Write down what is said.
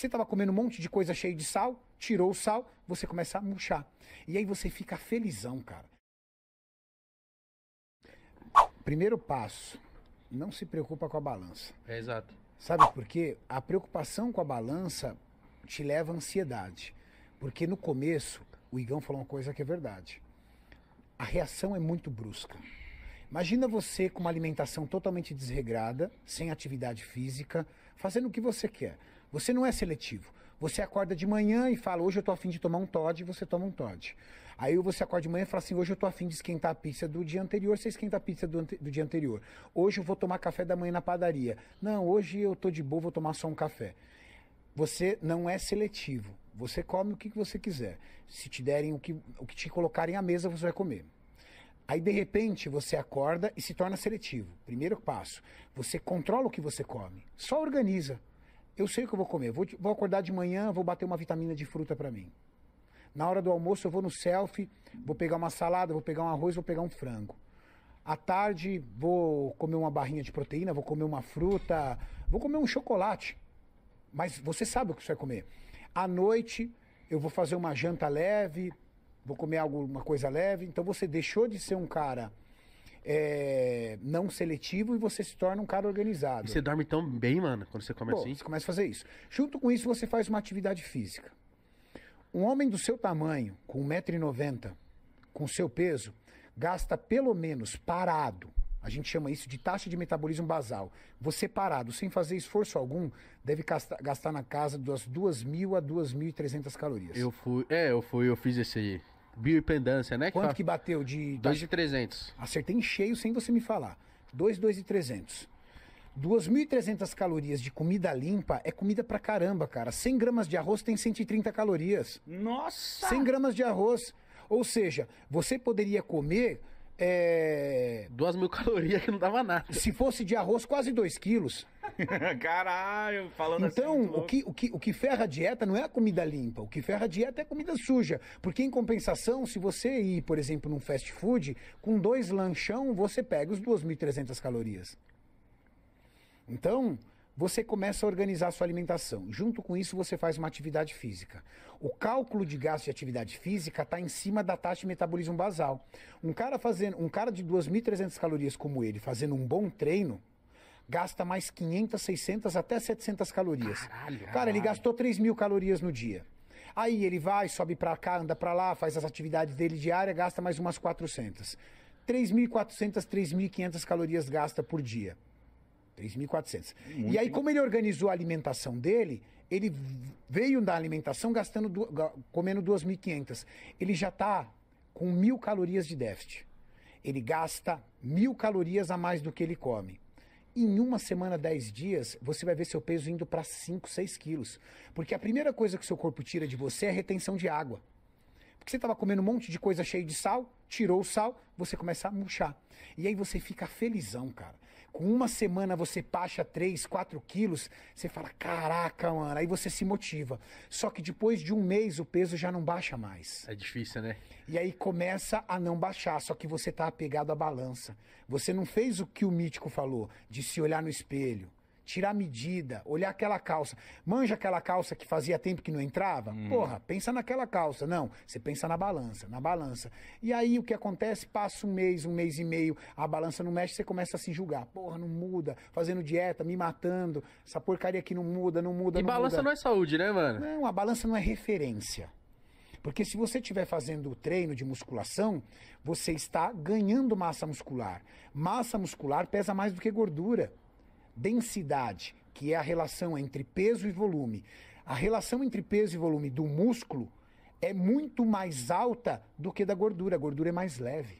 Você estava comendo um monte de coisa cheia de sal, tirou o sal, você começa a murchar. E aí você fica felizão, cara. Primeiro passo, não se preocupa com a balança. É exato. Sabe por quê? A preocupação com a balança te leva à ansiedade. Porque no começo, o Igão falou uma coisa que é verdade. A reação é muito brusca. Imagina você com uma alimentação totalmente desregrada, sem atividade física, fazendo o que você quer. Você não é seletivo. Você acorda de manhã e fala, hoje eu tô afim de tomar um Todd, e você toma um Todd. Aí você acorda de manhã e fala assim, hoje eu tô afim de esquentar a pizza do dia anterior, você esquenta a pizza do, do dia anterior. Hoje eu vou tomar café da manhã na padaria. Não, hoje eu tô de boa, vou tomar só um café. Você não é seletivo. Você come o que, que você quiser. Se te derem o que, o que te colocarem à mesa, você vai comer. Aí de repente você acorda e se torna seletivo. Primeiro passo, você controla o que você come. Só organiza. Eu sei o que eu vou comer. Vou, vou acordar de manhã, vou bater uma vitamina de fruta para mim. Na hora do almoço, eu vou no selfie, vou pegar uma salada, vou pegar um arroz, vou pegar um frango. À tarde, vou comer uma barrinha de proteína, vou comer uma fruta, vou comer um chocolate. Mas você sabe o que você vai comer. À noite, eu vou fazer uma janta leve, vou comer alguma coisa leve. Então, você deixou de ser um cara é, não seletivo e você se torna um cara organizado. E você dorme tão bem, mano, quando você começa assim? Você começa a fazer isso. Junto com isso, você faz uma atividade física. Um homem do seu tamanho, com 1,90m, com seu peso, gasta pelo menos parado. A gente chama isso de taxa de metabolismo basal. Você parado, sem fazer esforço algum, deve gastar na casa das 2.000 a 2.300 calorias. Eu fui, é, eu fui, eu fiz esse aí. Pendância, né? Quanto fala? que bateu de... 2,300. Acertei em cheio sem você me falar. 2,2,300. 2.300 calorias de comida limpa é comida pra caramba, cara. 100 gramas de arroz tem 130 calorias. Nossa! 100 gramas de arroz. Ou seja, você poderia comer... É... Eh, 2 mil calorias que não dava nada. Se fosse de arroz, quase 2 quilos. Caralho, falando então, assim. Então, o que, o, que, o que ferra a dieta não é a comida limpa, o que ferra a dieta é a comida suja. Porque, em compensação, se você ir, por exemplo, num fast food, com dois lanchão, você pega os 2.300 calorias. Então, você começa a organizar a sua alimentação. Junto com isso, você faz uma atividade física. O cálculo de gasto de atividade física está em cima da taxa de metabolismo basal. Um cara fazendo, um cara de 2.300 calorias como ele, fazendo um bom treino, gasta mais 500, 600 até 700 calorias. Caralho, Cara, ele gastou 3 mil calorias no dia. Aí ele vai, sobe pra cá, anda pra lá, faz as atividades dele diária, gasta mais umas 400. 3.400, 3.500 calorias gasta por dia. 3.400. E aí, como ele organizou a alimentação dele, ele veio da alimentação gastando, comendo 2.500. Ele já tá com mil calorias de déficit. Ele gasta mil calorias a mais do que ele come em uma semana, 10 dias, você vai ver seu peso indo para 5, 6 quilos. Porque a primeira coisa que seu corpo tira de você é a retenção de água. Porque você estava comendo um monte de coisa cheia de sal, tirou o sal, você começa a murchar. E aí você fica felizão, cara. Com uma semana você baixa 3, 4 quilos, você fala, caraca, mano, aí você se motiva. Só que depois de um mês o peso já não baixa mais. É difícil, né? E aí começa a não baixar, só que você tá apegado à balança. Você não fez o que o mítico falou, de se olhar no espelho tirar medida, olhar aquela calça. Manja aquela calça que fazia tempo que não entrava? Hum. Porra, pensa naquela calça. Não, você pensa na balança, na balança. E aí o que acontece? Passa um mês, um mês e meio, a balança não mexe, você começa a se julgar. Porra, não muda, fazendo dieta, me matando, essa porcaria aqui não muda, não muda, e não balança muda. não é saúde, né, mano? Não, a balança não é referência. Porque se você estiver fazendo o treino de musculação, você está ganhando massa muscular. Massa muscular pesa mais do que gordura densidade, que é a relação entre peso e volume, a relação entre peso e volume do músculo é muito mais alta do que da gordura. A gordura é mais leve.